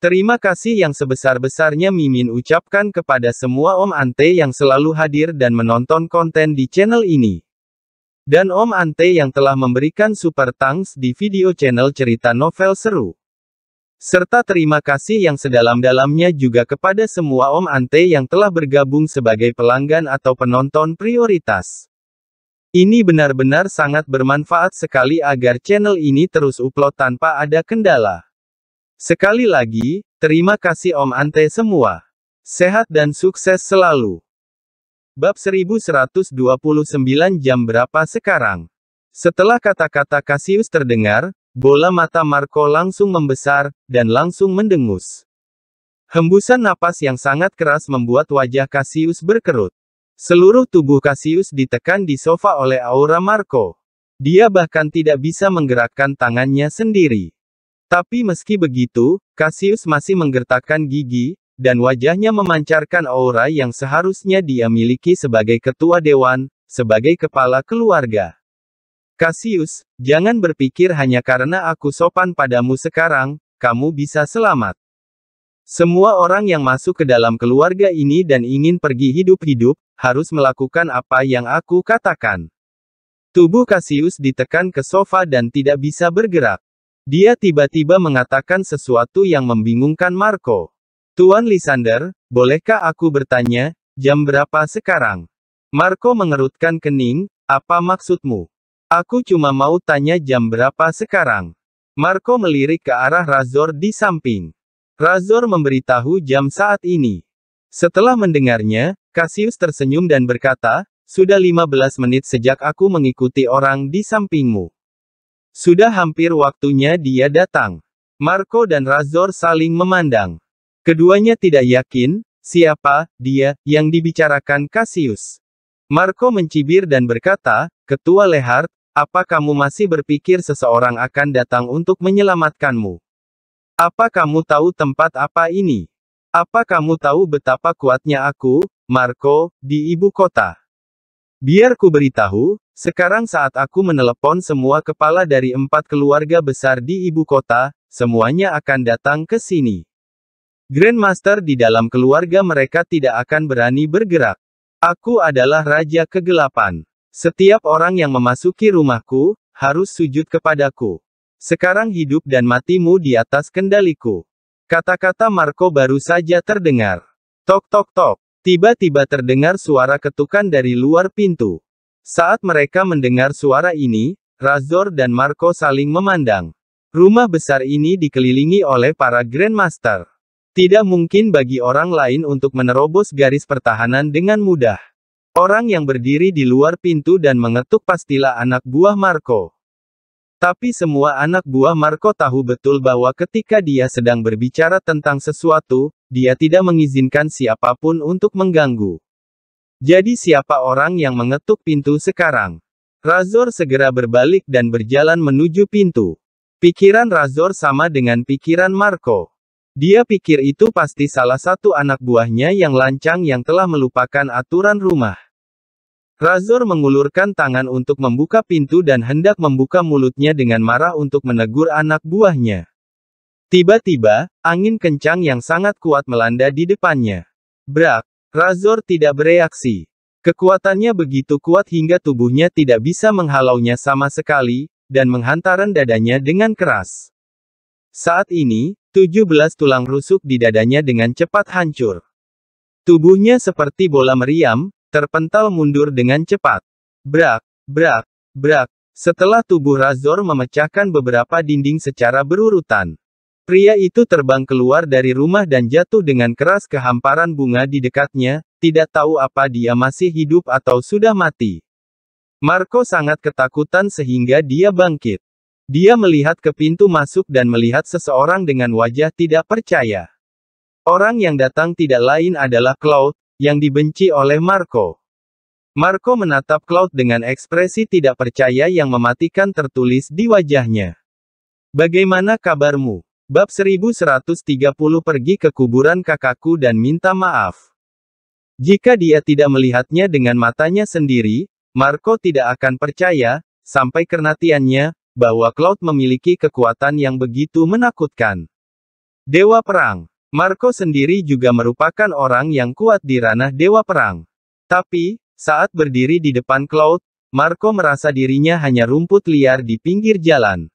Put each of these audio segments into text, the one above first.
Terima kasih yang sebesar-besarnya Mimin ucapkan kepada semua Om Ante yang selalu hadir dan menonton konten di channel ini. Dan Om Ante yang telah memberikan super thanks di video channel cerita novel seru. Serta terima kasih yang sedalam-dalamnya juga kepada semua Om Ante yang telah bergabung sebagai pelanggan atau penonton prioritas. Ini benar-benar sangat bermanfaat sekali agar channel ini terus upload tanpa ada kendala. Sekali lagi, terima kasih Om Ante semua. Sehat dan sukses selalu. Bab 1129 jam berapa sekarang? Setelah kata-kata Kasius terdengar, bola mata Marco langsung membesar, dan langsung mendengus. Hembusan napas yang sangat keras membuat wajah Kasius berkerut. Seluruh tubuh Kasius ditekan di sofa oleh aura Marco. Dia bahkan tidak bisa menggerakkan tangannya sendiri. Tapi meski begitu, Cassius masih menggertakkan gigi, dan wajahnya memancarkan aura yang seharusnya dia miliki sebagai ketua dewan, sebagai kepala keluarga. Cassius, jangan berpikir hanya karena aku sopan padamu sekarang, kamu bisa selamat. Semua orang yang masuk ke dalam keluarga ini dan ingin pergi hidup-hidup, harus melakukan apa yang aku katakan. Tubuh Cassius ditekan ke sofa dan tidak bisa bergerak. Dia tiba-tiba mengatakan sesuatu yang membingungkan Marco. Tuan Lisander, bolehkah aku bertanya, jam berapa sekarang? Marco mengerutkan kening, apa maksudmu? Aku cuma mau tanya jam berapa sekarang. Marco melirik ke arah Razor di samping. Razor memberitahu jam saat ini. Setelah mendengarnya, Cassius tersenyum dan berkata, sudah 15 menit sejak aku mengikuti orang di sampingmu. Sudah hampir waktunya dia datang. Marco dan Razor saling memandang. Keduanya tidak yakin, siapa, dia, yang dibicarakan Cassius. Marco mencibir dan berkata, Ketua Lehar, apa kamu masih berpikir seseorang akan datang untuk menyelamatkanmu? Apa kamu tahu tempat apa ini? Apa kamu tahu betapa kuatnya aku, Marco, di ibu kota? Biar ku beritahu, sekarang saat aku menelepon semua kepala dari empat keluarga besar di ibu kota, semuanya akan datang ke sini. Grandmaster di dalam keluarga mereka tidak akan berani bergerak. Aku adalah raja kegelapan. Setiap orang yang memasuki rumahku, harus sujud kepadaku. Sekarang hidup dan matimu di atas kendaliku. Kata-kata Marco baru saja terdengar. Tok tok tok. Tiba-tiba terdengar suara ketukan dari luar pintu. Saat mereka mendengar suara ini, Razor dan Marco saling memandang. Rumah besar ini dikelilingi oleh para Grandmaster. Tidak mungkin bagi orang lain untuk menerobos garis pertahanan dengan mudah. Orang yang berdiri di luar pintu dan mengetuk pastilah anak buah Marco. Tapi semua anak buah Marco tahu betul bahwa ketika dia sedang berbicara tentang sesuatu, dia tidak mengizinkan siapapun untuk mengganggu. Jadi siapa orang yang mengetuk pintu sekarang? Razor segera berbalik dan berjalan menuju pintu. Pikiran Razor sama dengan pikiran Marco. Dia pikir itu pasti salah satu anak buahnya yang lancang yang telah melupakan aturan rumah. Razor mengulurkan tangan untuk membuka pintu dan hendak membuka mulutnya dengan marah untuk menegur anak buahnya. Tiba-tiba, angin kencang yang sangat kuat melanda di depannya. Brak, Razor tidak bereaksi. Kekuatannya begitu kuat hingga tubuhnya tidak bisa menghalaunya sama sekali, dan menghantaran dadanya dengan keras. Saat ini, 17 tulang rusuk di dadanya dengan cepat hancur. Tubuhnya seperti bola meriam, Terpental mundur dengan cepat. Brak, brak, brak. Setelah tubuh Razor memecahkan beberapa dinding secara berurutan. Pria itu terbang keluar dari rumah dan jatuh dengan keras ke hamparan bunga di dekatnya, tidak tahu apa dia masih hidup atau sudah mati. Marco sangat ketakutan sehingga dia bangkit. Dia melihat ke pintu masuk dan melihat seseorang dengan wajah tidak percaya. Orang yang datang tidak lain adalah Cloud, yang dibenci oleh Marco. Marco menatap Cloud dengan ekspresi tidak percaya yang mematikan tertulis di wajahnya. Bagaimana kabarmu? Bab 1130 pergi ke kuburan kakakku dan minta maaf. Jika dia tidak melihatnya dengan matanya sendiri, Marco tidak akan percaya, sampai kernatiannya, bahwa Cloud memiliki kekuatan yang begitu menakutkan. Dewa Perang Marco sendiri juga merupakan orang yang kuat di ranah dewa perang. Tapi, saat berdiri di depan Cloud, Marco merasa dirinya hanya rumput liar di pinggir jalan.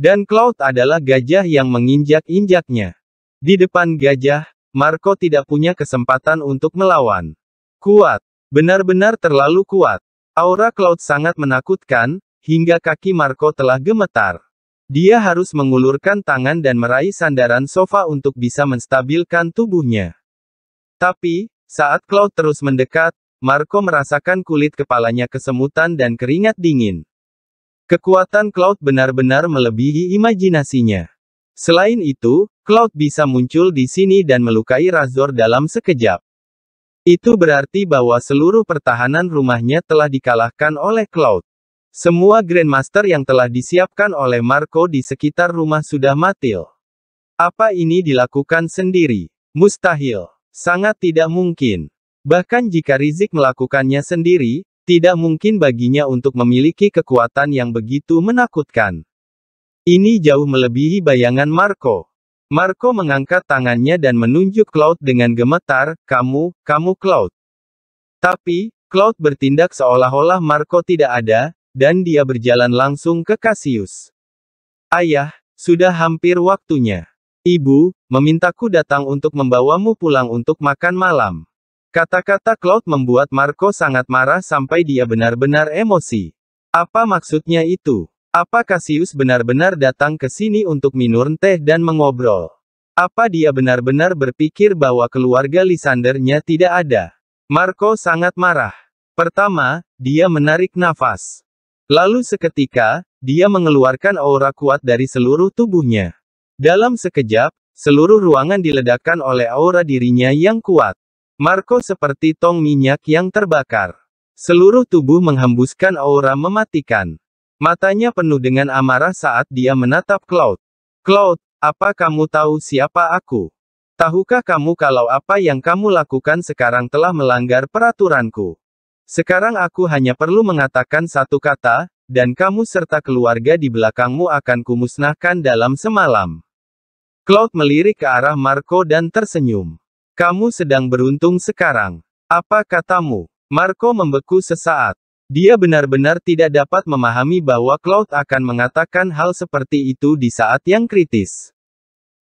Dan Cloud adalah gajah yang menginjak-injaknya. Di depan gajah, Marco tidak punya kesempatan untuk melawan. Kuat, benar-benar terlalu kuat. Aura Cloud sangat menakutkan, hingga kaki Marco telah gemetar. Dia harus mengulurkan tangan dan meraih sandaran sofa untuk bisa menstabilkan tubuhnya. Tapi, saat Cloud terus mendekat, Marco merasakan kulit kepalanya kesemutan dan keringat dingin. Kekuatan Cloud benar-benar melebihi imajinasinya. Selain itu, Cloud bisa muncul di sini dan melukai Razor dalam sekejap. Itu berarti bahwa seluruh pertahanan rumahnya telah dikalahkan oleh Cloud. Semua Grandmaster yang telah disiapkan oleh Marco di sekitar rumah sudah mati. Apa ini dilakukan sendiri? Mustahil. Sangat tidak mungkin. Bahkan jika Rizik melakukannya sendiri, tidak mungkin baginya untuk memiliki kekuatan yang begitu menakutkan. Ini jauh melebihi bayangan Marco. Marco mengangkat tangannya dan menunjuk Cloud dengan gemetar, kamu, kamu Cloud. Tapi, Cloud bertindak seolah-olah Marco tidak ada, dan dia berjalan langsung ke Cassius. Ayah, sudah hampir waktunya. Ibu, memintaku datang untuk membawamu pulang untuk makan malam. Kata-kata Claude membuat Marco sangat marah sampai dia benar-benar emosi. Apa maksudnya itu? Apa Cassius benar-benar datang ke sini untuk minum teh dan mengobrol? Apa dia benar-benar berpikir bahwa keluarga Lisandernya tidak ada? Marco sangat marah. Pertama, dia menarik nafas. Lalu seketika, dia mengeluarkan aura kuat dari seluruh tubuhnya. Dalam sekejap, seluruh ruangan diledakkan oleh aura dirinya yang kuat. Marco seperti tong minyak yang terbakar. Seluruh tubuh menghembuskan aura mematikan. Matanya penuh dengan amarah saat dia menatap Cloud. Cloud, apa kamu tahu siapa aku? Tahukah kamu kalau apa yang kamu lakukan sekarang telah melanggar peraturanku? Sekarang aku hanya perlu mengatakan satu kata, dan kamu serta keluarga di belakangmu akan kumusnahkan dalam semalam. Cloud melirik ke arah Marco dan tersenyum. Kamu sedang beruntung sekarang. Apa katamu? Marco membeku sesaat. Dia benar-benar tidak dapat memahami bahwa Cloud akan mengatakan hal seperti itu di saat yang kritis.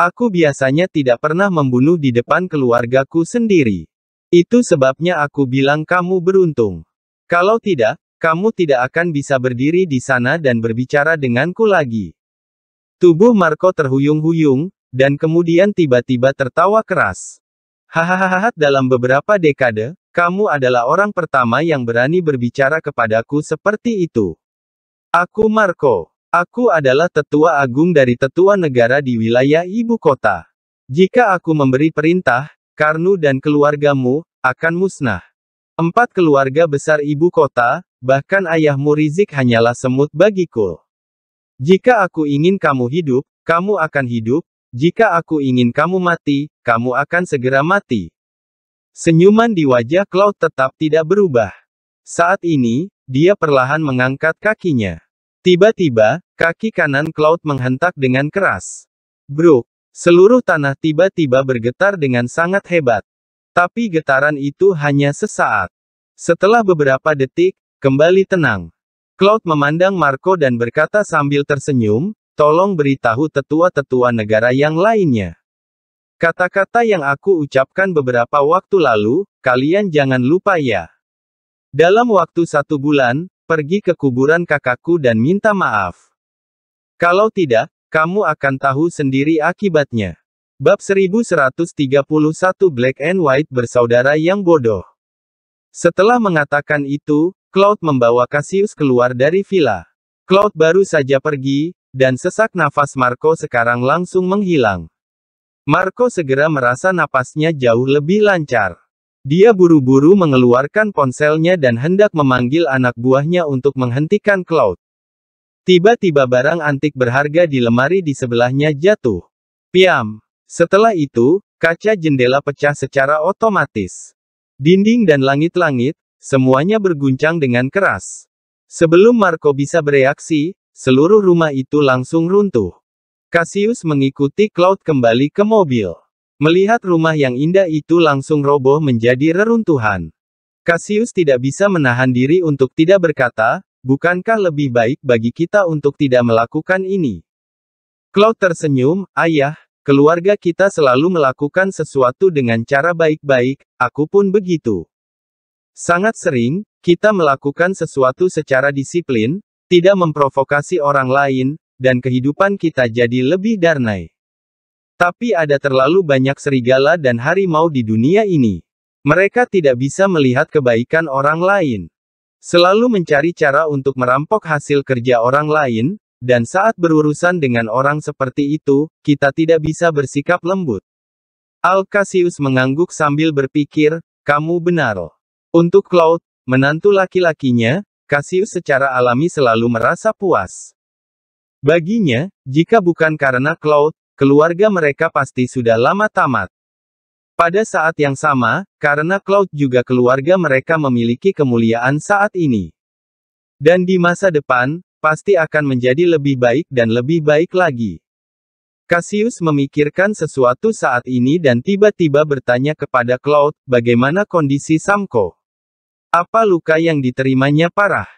Aku biasanya tidak pernah membunuh di depan keluargaku sendiri. Itu sebabnya aku bilang kamu beruntung. Kalau tidak, kamu tidak akan bisa berdiri di sana dan berbicara denganku lagi. Tubuh Marco terhuyung-huyung, dan kemudian tiba-tiba tertawa keras. Hahaha dalam beberapa dekade, kamu adalah orang pertama yang berani berbicara kepadaku seperti itu. Aku Marco. Aku adalah tetua agung dari tetua negara di wilayah ibu kota. Jika aku memberi perintah, Karnu dan keluargamu, akan musnah. Empat keluarga besar ibu kota, bahkan ayahmu Rizik hanyalah semut bagiku. Jika aku ingin kamu hidup, kamu akan hidup, jika aku ingin kamu mati, kamu akan segera mati. Senyuman di wajah Cloud tetap tidak berubah. Saat ini, dia perlahan mengangkat kakinya. Tiba-tiba, kaki kanan Cloud menghentak dengan keras. Bro. Seluruh tanah tiba-tiba bergetar dengan sangat hebat. Tapi getaran itu hanya sesaat. Setelah beberapa detik, kembali tenang. Cloud memandang Marco dan berkata sambil tersenyum, tolong beritahu tetua-tetua negara yang lainnya. Kata-kata yang aku ucapkan beberapa waktu lalu, kalian jangan lupa ya. Dalam waktu satu bulan, pergi ke kuburan kakakku dan minta maaf. Kalau tidak, kamu akan tahu sendiri akibatnya. Bab 1131 Black and White bersaudara yang bodoh. Setelah mengatakan itu, Cloud membawa Cassius keluar dari villa. Cloud baru saja pergi, dan sesak nafas Marco sekarang langsung menghilang. Marco segera merasa napasnya jauh lebih lancar. Dia buru-buru mengeluarkan ponselnya dan hendak memanggil anak buahnya untuk menghentikan Cloud. Tiba-tiba barang antik berharga di lemari di sebelahnya jatuh. Piam. Setelah itu, kaca jendela pecah secara otomatis. Dinding dan langit-langit, semuanya berguncang dengan keras. Sebelum Marco bisa bereaksi, seluruh rumah itu langsung runtuh. Cassius mengikuti Cloud kembali ke mobil. Melihat rumah yang indah itu langsung roboh menjadi reruntuhan. Cassius tidak bisa menahan diri untuk tidak berkata, Bukankah lebih baik bagi kita untuk tidak melakukan ini? Cloud tersenyum, ayah, keluarga kita selalu melakukan sesuatu dengan cara baik-baik, aku pun begitu. Sangat sering, kita melakukan sesuatu secara disiplin, tidak memprovokasi orang lain, dan kehidupan kita jadi lebih darnai. Tapi ada terlalu banyak serigala dan harimau di dunia ini. Mereka tidak bisa melihat kebaikan orang lain. Selalu mencari cara untuk merampok hasil kerja orang lain, dan saat berurusan dengan orang seperti itu, kita tidak bisa bersikap lembut. Alkasius mengangguk sambil berpikir, kamu benar. Untuk Claude, menantu laki-lakinya, Kasius secara alami selalu merasa puas. Baginya, jika bukan karena Claude, keluarga mereka pasti sudah lama tamat. Pada saat yang sama, karena Cloud juga keluarga mereka memiliki kemuliaan saat ini. Dan di masa depan, pasti akan menjadi lebih baik dan lebih baik lagi. Cassius memikirkan sesuatu saat ini dan tiba-tiba bertanya kepada Cloud, bagaimana kondisi Samko? Apa luka yang diterimanya parah?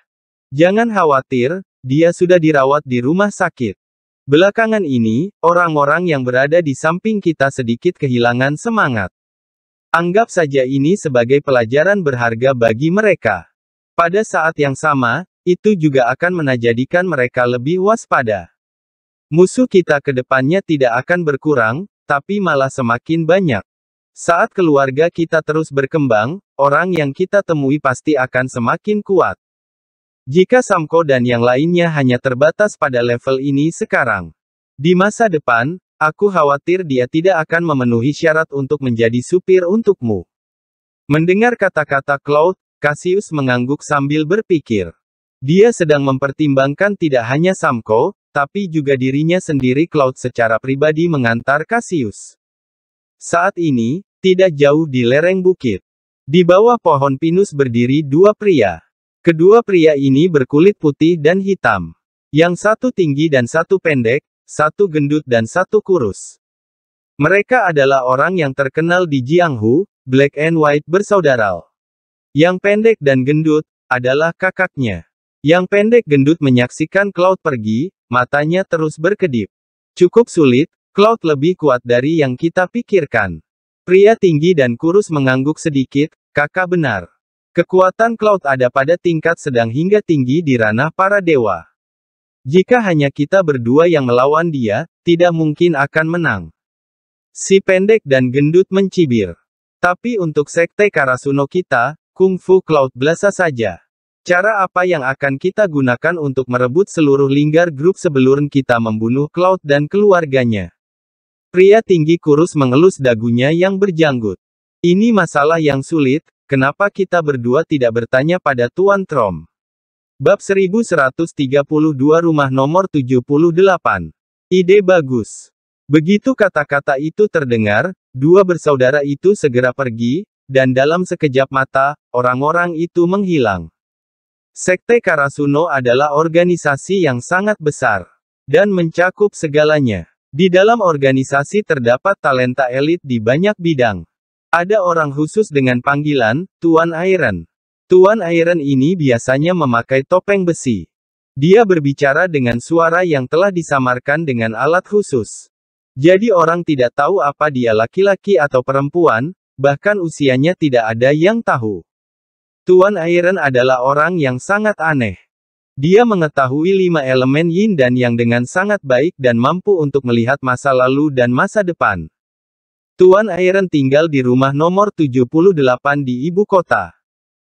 Jangan khawatir, dia sudah dirawat di rumah sakit. Belakangan ini, orang-orang yang berada di samping kita sedikit kehilangan semangat. Anggap saja ini sebagai pelajaran berharga bagi mereka. Pada saat yang sama, itu juga akan menajadikan mereka lebih waspada. Musuh kita ke depannya tidak akan berkurang, tapi malah semakin banyak. Saat keluarga kita terus berkembang, orang yang kita temui pasti akan semakin kuat. Jika Samco dan yang lainnya hanya terbatas pada level ini sekarang. Di masa depan, aku khawatir dia tidak akan memenuhi syarat untuk menjadi supir untukmu. Mendengar kata-kata Cloud, Cassius mengangguk sambil berpikir. Dia sedang mempertimbangkan tidak hanya Samco, tapi juga dirinya sendiri Cloud secara pribadi mengantar Cassius. Saat ini, tidak jauh di lereng bukit. Di bawah pohon pinus berdiri dua pria. Kedua pria ini berkulit putih dan hitam. Yang satu tinggi dan satu pendek, satu gendut dan satu kurus. Mereka adalah orang yang terkenal di Jianghu, Black and White bersaudara. Yang pendek dan gendut, adalah kakaknya. Yang pendek gendut menyaksikan Cloud pergi, matanya terus berkedip. Cukup sulit, Cloud lebih kuat dari yang kita pikirkan. Pria tinggi dan kurus mengangguk sedikit, kakak benar. Kekuatan cloud ada pada tingkat sedang hingga tinggi di ranah para dewa. Jika hanya kita berdua yang melawan dia, tidak mungkin akan menang. Si pendek dan gendut mencibir. Tapi untuk sekte Karasuno kita, Kung Fu Cloud belasa saja. Cara apa yang akan kita gunakan untuk merebut seluruh linggar grup sebelum kita membunuh Cloud dan keluarganya? Pria tinggi kurus mengelus dagunya yang berjanggut. Ini masalah yang sulit, Kenapa kita berdua tidak bertanya pada Tuan Trom? Bab 1132 rumah nomor 78. Ide bagus. Begitu kata-kata itu terdengar, dua bersaudara itu segera pergi, dan dalam sekejap mata, orang-orang itu menghilang. Sekte Karasuno adalah organisasi yang sangat besar dan mencakup segalanya. Di dalam organisasi terdapat talenta elit di banyak bidang. Ada orang khusus dengan panggilan, Tuan Iron. Tuan Iron ini biasanya memakai topeng besi. Dia berbicara dengan suara yang telah disamarkan dengan alat khusus. Jadi orang tidak tahu apa dia laki-laki atau perempuan, bahkan usianya tidak ada yang tahu. Tuan Iron adalah orang yang sangat aneh. Dia mengetahui lima elemen yin dan yang dengan sangat baik dan mampu untuk melihat masa lalu dan masa depan. Tuan Iron tinggal di rumah nomor 78 di ibu kota.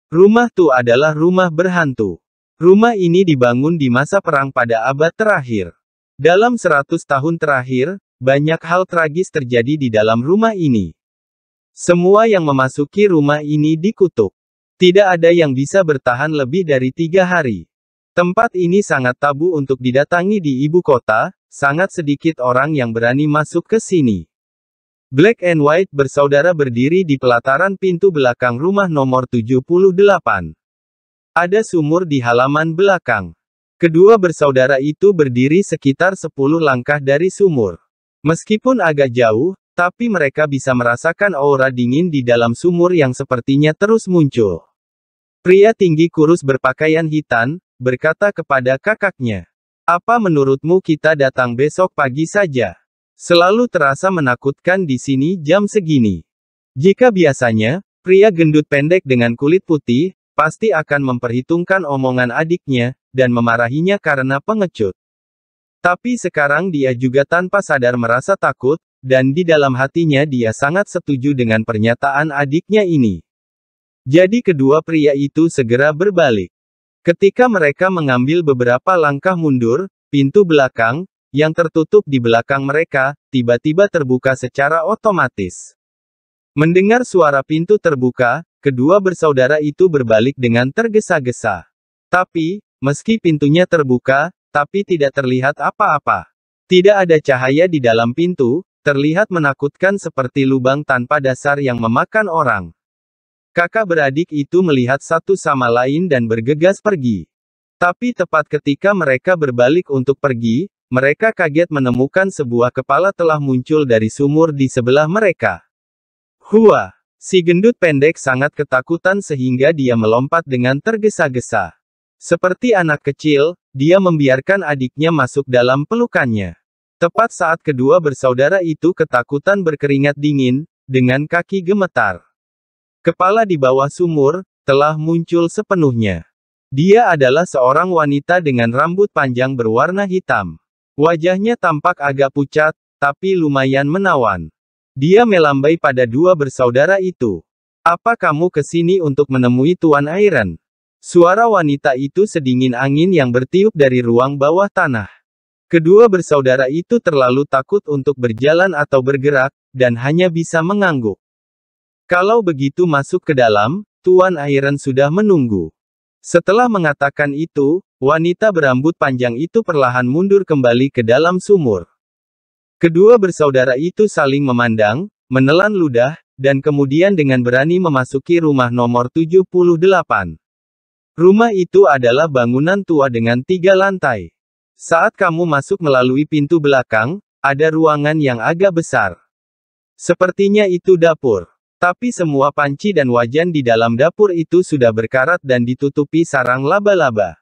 Rumah Tu adalah rumah berhantu. Rumah ini dibangun di masa perang pada abad terakhir. Dalam 100 tahun terakhir, banyak hal tragis terjadi di dalam rumah ini. Semua yang memasuki rumah ini dikutuk. Tidak ada yang bisa bertahan lebih dari tiga hari. Tempat ini sangat tabu untuk didatangi di ibu kota, sangat sedikit orang yang berani masuk ke sini. Black and White bersaudara berdiri di pelataran pintu belakang rumah nomor 78. Ada sumur di halaman belakang. Kedua bersaudara itu berdiri sekitar 10 langkah dari sumur. Meskipun agak jauh, tapi mereka bisa merasakan aura dingin di dalam sumur yang sepertinya terus muncul. Pria tinggi kurus berpakaian hitam, berkata kepada kakaknya, "Apa menurutmu kita datang besok pagi saja?" Selalu terasa menakutkan di sini jam segini. Jika biasanya, pria gendut pendek dengan kulit putih, pasti akan memperhitungkan omongan adiknya, dan memarahinya karena pengecut. Tapi sekarang dia juga tanpa sadar merasa takut, dan di dalam hatinya dia sangat setuju dengan pernyataan adiknya ini. Jadi kedua pria itu segera berbalik. Ketika mereka mengambil beberapa langkah mundur, pintu belakang, yang tertutup di belakang mereka, tiba-tiba terbuka secara otomatis. Mendengar suara pintu terbuka, kedua bersaudara itu berbalik dengan tergesa-gesa. Tapi, meski pintunya terbuka, tapi tidak terlihat apa-apa. Tidak ada cahaya di dalam pintu, terlihat menakutkan seperti lubang tanpa dasar yang memakan orang. Kakak beradik itu melihat satu sama lain dan bergegas pergi. Tapi tepat ketika mereka berbalik untuk pergi, mereka kaget menemukan sebuah kepala telah muncul dari sumur di sebelah mereka. Hua! Si gendut pendek sangat ketakutan sehingga dia melompat dengan tergesa-gesa. Seperti anak kecil, dia membiarkan adiknya masuk dalam pelukannya. Tepat saat kedua bersaudara itu ketakutan berkeringat dingin, dengan kaki gemetar. Kepala di bawah sumur, telah muncul sepenuhnya. Dia adalah seorang wanita dengan rambut panjang berwarna hitam. Wajahnya tampak agak pucat, tapi lumayan menawan. Dia melambai pada dua bersaudara itu. Apa kamu ke sini untuk menemui Tuan Airen? Suara wanita itu sedingin angin yang bertiup dari ruang bawah tanah. Kedua bersaudara itu terlalu takut untuk berjalan atau bergerak, dan hanya bisa mengangguk. Kalau begitu masuk ke dalam, Tuan Airen sudah menunggu. Setelah mengatakan itu, Wanita berambut panjang itu perlahan mundur kembali ke dalam sumur. Kedua bersaudara itu saling memandang, menelan ludah, dan kemudian dengan berani memasuki rumah nomor 78. Rumah itu adalah bangunan tua dengan tiga lantai. Saat kamu masuk melalui pintu belakang, ada ruangan yang agak besar. Sepertinya itu dapur. Tapi semua panci dan wajan di dalam dapur itu sudah berkarat dan ditutupi sarang laba-laba.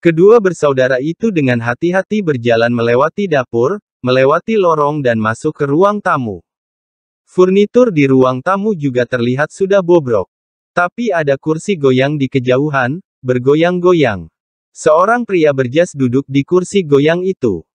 Kedua bersaudara itu dengan hati-hati berjalan melewati dapur, melewati lorong dan masuk ke ruang tamu. Furnitur di ruang tamu juga terlihat sudah bobrok. Tapi ada kursi goyang di kejauhan, bergoyang-goyang. Seorang pria berjas duduk di kursi goyang itu.